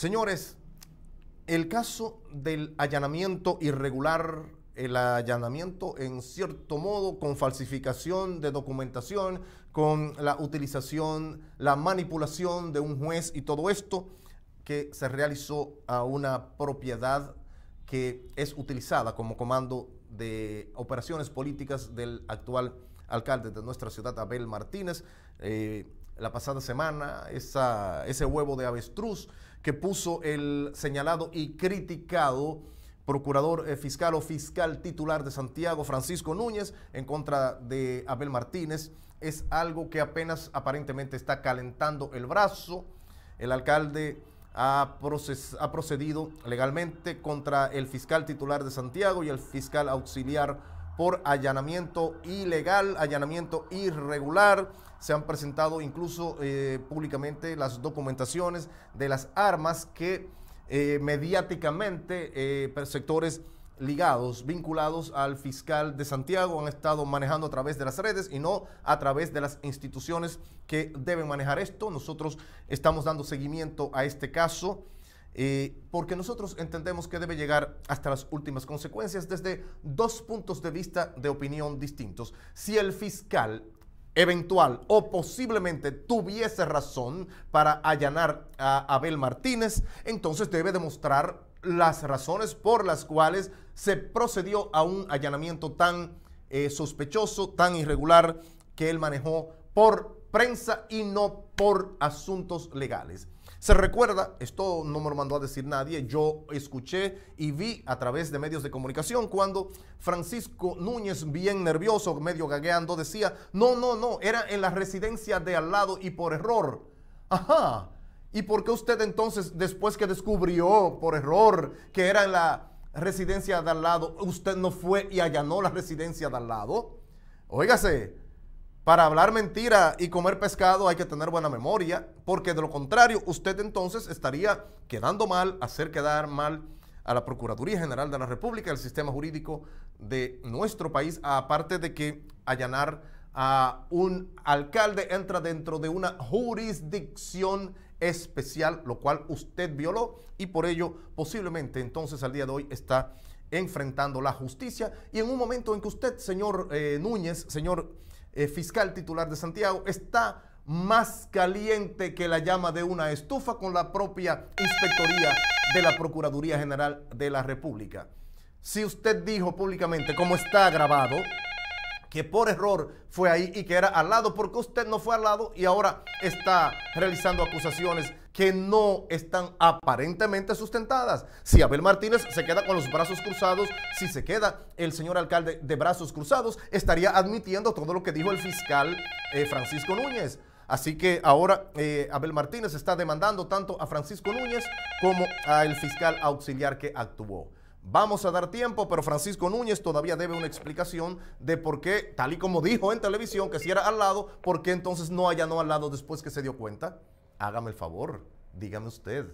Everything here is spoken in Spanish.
Señores, el caso del allanamiento irregular, el allanamiento en cierto modo con falsificación de documentación, con la utilización, la manipulación de un juez y todo esto que se realizó a una propiedad que es utilizada como comando de operaciones políticas del actual alcalde de nuestra ciudad, Abel Martínez. Eh, la pasada semana, ese huevo de avestruz que puso el señalado y criticado procurador eh, fiscal o fiscal titular de Santiago, Francisco Núñez, en contra de Abel Martínez, es algo que apenas aparentemente está calentando el brazo. El alcalde ha procedido legalmente contra el fiscal titular de Santiago y el fiscal auxiliar por allanamiento ilegal, allanamiento irregular. Se han presentado incluso eh, públicamente las documentaciones de las armas que eh, mediáticamente eh, sectores ligados, vinculados al fiscal de Santiago, han estado manejando a través de las redes y no a través de las instituciones que deben manejar esto. Nosotros estamos dando seguimiento a este caso. Eh, porque nosotros entendemos que debe llegar hasta las últimas consecuencias desde dos puntos de vista de opinión distintos. Si el fiscal eventual o posiblemente tuviese razón para allanar a Abel Martínez, entonces debe demostrar las razones por las cuales se procedió a un allanamiento tan eh, sospechoso, tan irregular que él manejó por prensa y no por asuntos legales. Se recuerda, esto no me lo mandó a decir nadie, yo escuché y vi a través de medios de comunicación cuando Francisco Núñez, bien nervioso, medio gagueando, decía, no, no, no, era en la residencia de al lado y por error. Ajá. ¿Y por qué usted entonces, después que descubrió por error que era en la residencia de al lado, usted no fue y allanó la residencia de al lado? Óigase, para hablar mentira y comer pescado hay que tener buena memoria, porque de lo contrario usted entonces estaría quedando mal, hacer quedar mal a la Procuraduría General de la República, al sistema jurídico de nuestro país, aparte de que allanar a un alcalde entra dentro de una jurisdicción especial, lo cual usted violó y por ello posiblemente entonces al día de hoy está enfrentando la justicia y en un momento en que usted, señor eh, Núñez, señor... Eh, fiscal titular de Santiago, está más caliente que la llama de una estufa con la propia inspectoría de la Procuraduría General de la República. Si usted dijo públicamente, como está grabado, que por error fue ahí y que era al lado porque usted no fue al lado y ahora está realizando acusaciones que no están aparentemente sustentadas. Si Abel Martínez se queda con los brazos cruzados, si se queda el señor alcalde de brazos cruzados, estaría admitiendo todo lo que dijo el fiscal eh, Francisco Núñez. Así que ahora eh, Abel Martínez está demandando tanto a Francisco Núñez como al fiscal auxiliar que actuó. Vamos a dar tiempo, pero Francisco Núñez todavía debe una explicación de por qué, tal y como dijo en televisión, que si era al lado, ¿por qué entonces no no al lado después que se dio cuenta? Hágame el favor, dígame usted.